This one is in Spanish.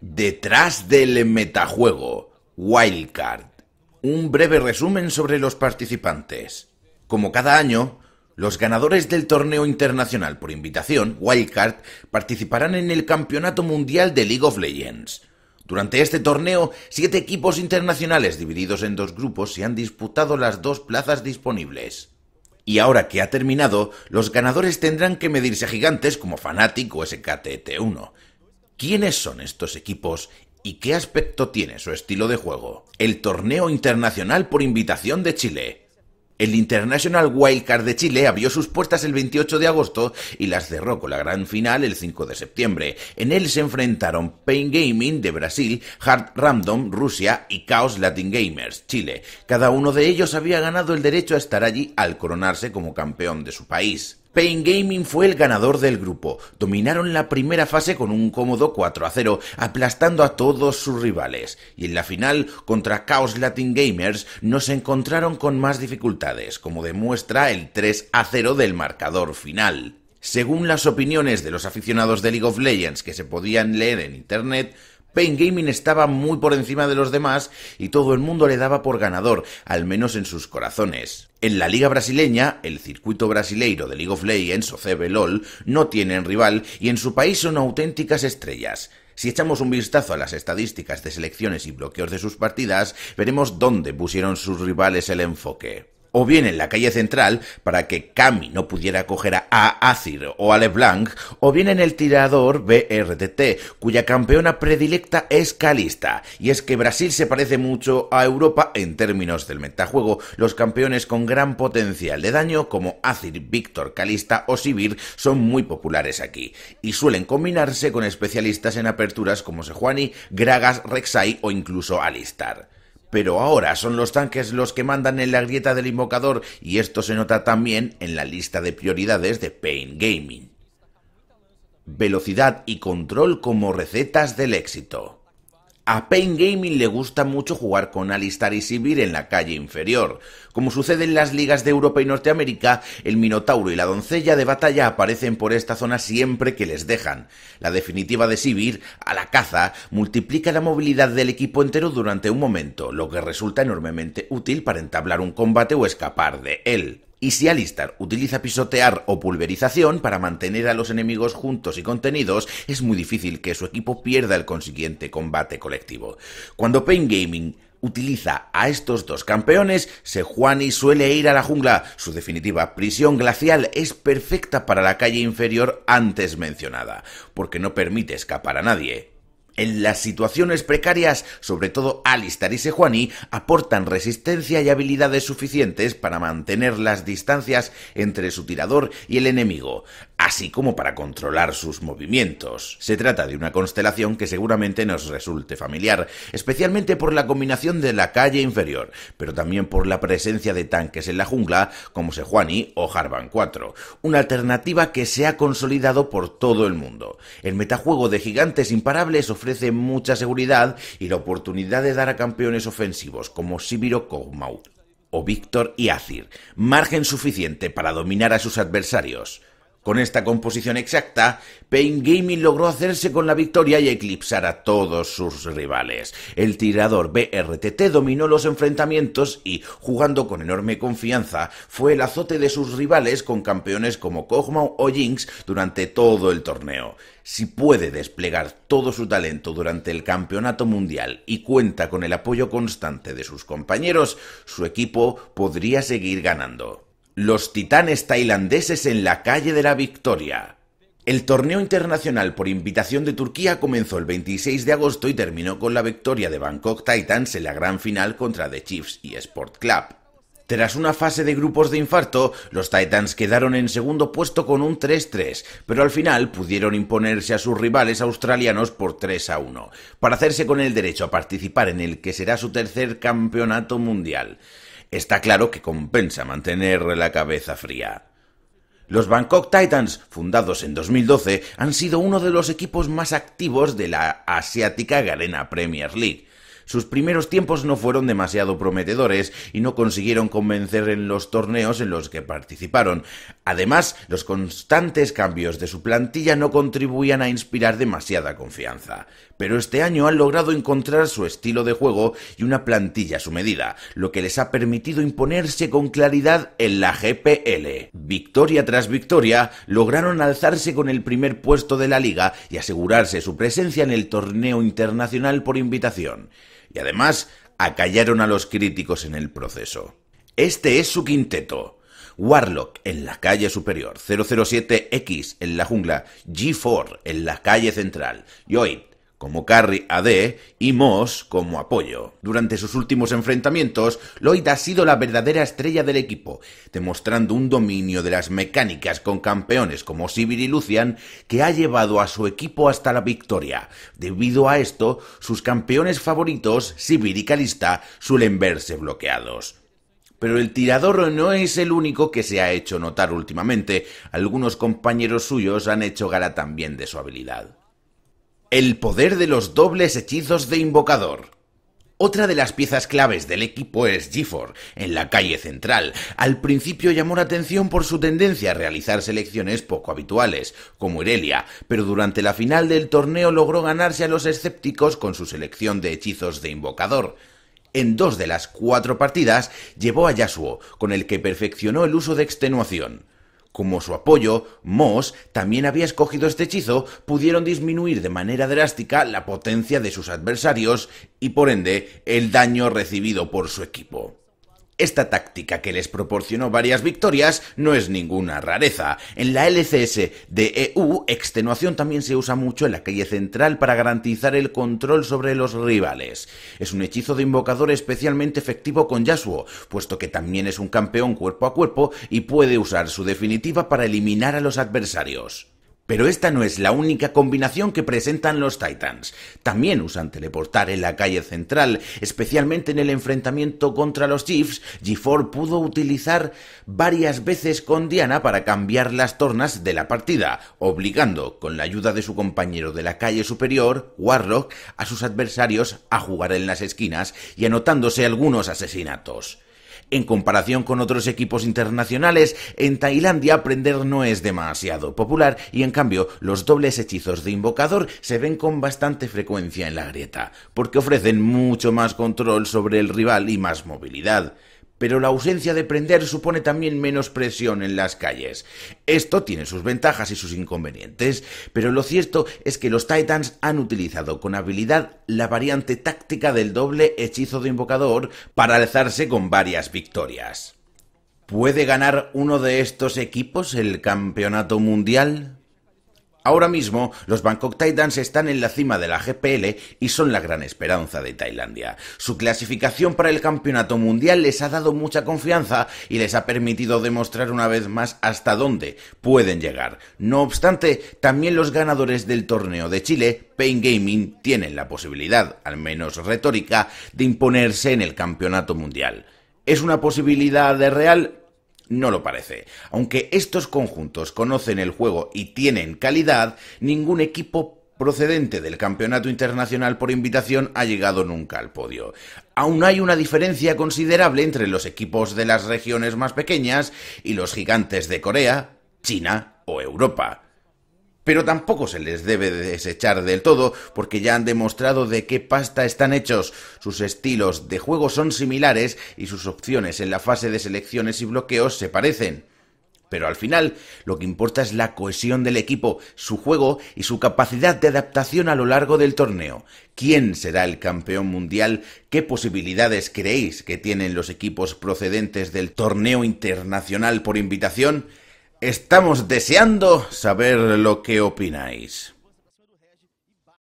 Detrás del metajuego, Wildcard. Un breve resumen sobre los participantes. Como cada año, los ganadores del torneo internacional por invitación, Wildcard, participarán en el Campeonato Mundial de League of Legends. Durante este torneo, siete equipos internacionales divididos en dos grupos se han disputado las dos plazas disponibles. Y ahora que ha terminado, los ganadores tendrán que medirse gigantes como Fnatic o SKTT1. ¿Quiénes son estos equipos y qué aspecto tiene su estilo de juego? El torneo internacional por invitación de Chile. El International Wildcard de Chile abrió sus puertas el 28 de agosto y las cerró con la gran final el 5 de septiembre. En él se enfrentaron Pain Gaming de Brasil, Hard Random Rusia y Chaos Latin Gamers Chile. Cada uno de ellos había ganado el derecho a estar allí al coronarse como campeón de su país. Pain Gaming fue el ganador del grupo. Dominaron la primera fase con un cómodo 4 a 0, aplastando a todos sus rivales. Y en la final, contra Chaos Latin Gamers, nos encontraron con más dificultades, como demuestra el 3 a 0 del marcador final. Según las opiniones de los aficionados de League of Legends que se podían leer en Internet, Pain Gaming estaba muy por encima de los demás y todo el mundo le daba por ganador, al menos en sus corazones. En la liga brasileña, el circuito brasileiro de League of Legends o CBLOL, no tienen rival y en su país son auténticas estrellas. Si echamos un vistazo a las estadísticas de selecciones y bloqueos de sus partidas, veremos dónde pusieron sus rivales el enfoque o bien en la calle central para que Cami no pudiera coger a Azir o a LeBlanc, o bien en el tirador BRTT, cuya campeona predilecta es Calista. Y es que Brasil se parece mucho a Europa en términos del metajuego. Los campeones con gran potencial de daño, como Azir, Víctor, Calista o Sivir, son muy populares aquí, y suelen combinarse con especialistas en aperturas como Sejuani, Gragas, Rek'Sai o incluso Alistar pero ahora son los tanques los que mandan en la grieta del invocador y esto se nota también en la lista de prioridades de Pain Gaming. Velocidad y control como recetas del éxito. A Pain Gaming le gusta mucho jugar con Alistar y Sivir en la calle inferior. Como sucede en las ligas de Europa y Norteamérica, el Minotauro y la Doncella de batalla aparecen por esta zona siempre que les dejan. La definitiva de Sivir, a la caza, multiplica la movilidad del equipo entero durante un momento, lo que resulta enormemente útil para entablar un combate o escapar de él. Y si Alistar utiliza pisotear o pulverización para mantener a los enemigos juntos y contenidos, es muy difícil que su equipo pierda el consiguiente combate colectivo. Cuando Pain Gaming utiliza a estos dos campeones, Sejuani suele ir a la jungla. Su definitiva prisión glacial es perfecta para la calle inferior antes mencionada, porque no permite escapar a nadie. En las situaciones precarias, sobre todo Alistar y Sejuani aportan resistencia y habilidades suficientes para mantener las distancias entre su tirador y el enemigo, así como para controlar sus movimientos. Se trata de una constelación que seguramente nos resulte familiar, especialmente por la combinación de la calle inferior, pero también por la presencia de tanques en la jungla como Sejuani o Harvan 4, una alternativa que se ha consolidado por todo el mundo. El metajuego de gigantes imparables ofrece ofrece mucha seguridad y la oportunidad de dar a campeones ofensivos como Sibiro Kogmau o Víctor Iazir margen suficiente para dominar a sus adversarios. Con esta composición exacta, Pain Gaming logró hacerse con la victoria y eclipsar a todos sus rivales. El tirador BRTT dominó los enfrentamientos y, jugando con enorme confianza, fue el azote de sus rivales con campeones como Kog'Maw o Jinx durante todo el torneo. Si puede desplegar todo su talento durante el campeonato mundial y cuenta con el apoyo constante de sus compañeros, su equipo podría seguir ganando. Los titanes tailandeses en la calle de la Victoria. El torneo internacional por invitación de Turquía comenzó el 26 de agosto y terminó con la victoria de Bangkok Titans en la gran final contra The Chiefs y Sport Club. Tras una fase de grupos de infarto, los Titans quedaron en segundo puesto con un 3-3, pero al final pudieron imponerse a sus rivales australianos por 3-1, para hacerse con el derecho a participar en el que será su tercer campeonato mundial está claro que compensa mantener la cabeza fría. Los Bangkok Titans, fundados en 2012, han sido uno de los equipos más activos de la asiática Garena Premier League, sus primeros tiempos no fueron demasiado prometedores y no consiguieron convencer en los torneos en los que participaron. Además, los constantes cambios de su plantilla no contribuían a inspirar demasiada confianza. Pero este año han logrado encontrar su estilo de juego y una plantilla a su medida, lo que les ha permitido imponerse con claridad en la GPL. Victoria tras victoria, lograron alzarse con el primer puesto de la liga y asegurarse su presencia en el torneo internacional por invitación y además acallaron a los críticos en el proceso. Este es su quinteto. Warlock en la calle superior, 007X en la jungla, G4 en la calle central, hoy como carry AD y Moss como apoyo. Durante sus últimos enfrentamientos, Lloyd ha sido la verdadera estrella del equipo, demostrando un dominio de las mecánicas con campeones como Sivir y Lucian que ha llevado a su equipo hasta la victoria. Debido a esto, sus campeones favoritos, Sivir y Calista, suelen verse bloqueados. Pero el tirador no es el único que se ha hecho notar últimamente. Algunos compañeros suyos han hecho gala también de su habilidad. El poder de los dobles hechizos de invocador. Otra de las piezas claves del equipo es Gifford, en la calle central. Al principio llamó la atención por su tendencia a realizar selecciones poco habituales, como Irelia, pero durante la final del torneo logró ganarse a los escépticos con su selección de hechizos de invocador. En dos de las cuatro partidas llevó a Yasuo, con el que perfeccionó el uso de extenuación. Como su apoyo, Moss también había escogido este hechizo, pudieron disminuir de manera drástica la potencia de sus adversarios y por ende el daño recibido por su equipo. Esta táctica que les proporcionó varias victorias no es ninguna rareza. En la LCS de EU, extenuación también se usa mucho en la calle central para garantizar el control sobre los rivales. Es un hechizo de invocador especialmente efectivo con Yasuo, puesto que también es un campeón cuerpo a cuerpo y puede usar su definitiva para eliminar a los adversarios. Pero esta no es la única combinación que presentan los Titans. También usan teleportar en la calle central, especialmente en el enfrentamiento contra los Chiefs. Gifford pudo utilizar varias veces con Diana para cambiar las tornas de la partida, obligando, con la ayuda de su compañero de la calle superior, Warlock, a sus adversarios a jugar en las esquinas y anotándose algunos asesinatos. En comparación con otros equipos internacionales, en Tailandia aprender no es demasiado popular y en cambio los dobles hechizos de invocador se ven con bastante frecuencia en la grieta, porque ofrecen mucho más control sobre el rival y más movilidad pero la ausencia de prender supone también menos presión en las calles. Esto tiene sus ventajas y sus inconvenientes, pero lo cierto es que los Titans han utilizado con habilidad la variante táctica del doble hechizo de invocador para alzarse con varias victorias. ¿Puede ganar uno de estos equipos el campeonato mundial? Ahora mismo, los Bangkok Titans están en la cima de la GPL y son la gran esperanza de Tailandia. Su clasificación para el campeonato mundial les ha dado mucha confianza y les ha permitido demostrar una vez más hasta dónde pueden llegar. No obstante, también los ganadores del torneo de Chile, Pain Gaming, tienen la posibilidad, al menos retórica, de imponerse en el campeonato mundial. ¿Es una posibilidad de real? no lo parece. Aunque estos conjuntos conocen el juego y tienen calidad, ningún equipo procedente del Campeonato Internacional por invitación ha llegado nunca al podio. Aún hay una diferencia considerable entre los equipos de las regiones más pequeñas y los gigantes de Corea, China o Europa pero tampoco se les debe desechar del todo porque ya han demostrado de qué pasta están hechos, sus estilos de juego son similares y sus opciones en la fase de selecciones y bloqueos se parecen. Pero al final, lo que importa es la cohesión del equipo, su juego y su capacidad de adaptación a lo largo del torneo. ¿Quién será el campeón mundial? ¿Qué posibilidades creéis que tienen los equipos procedentes del torneo internacional por invitación? Estamos deseando saber lo que opináis.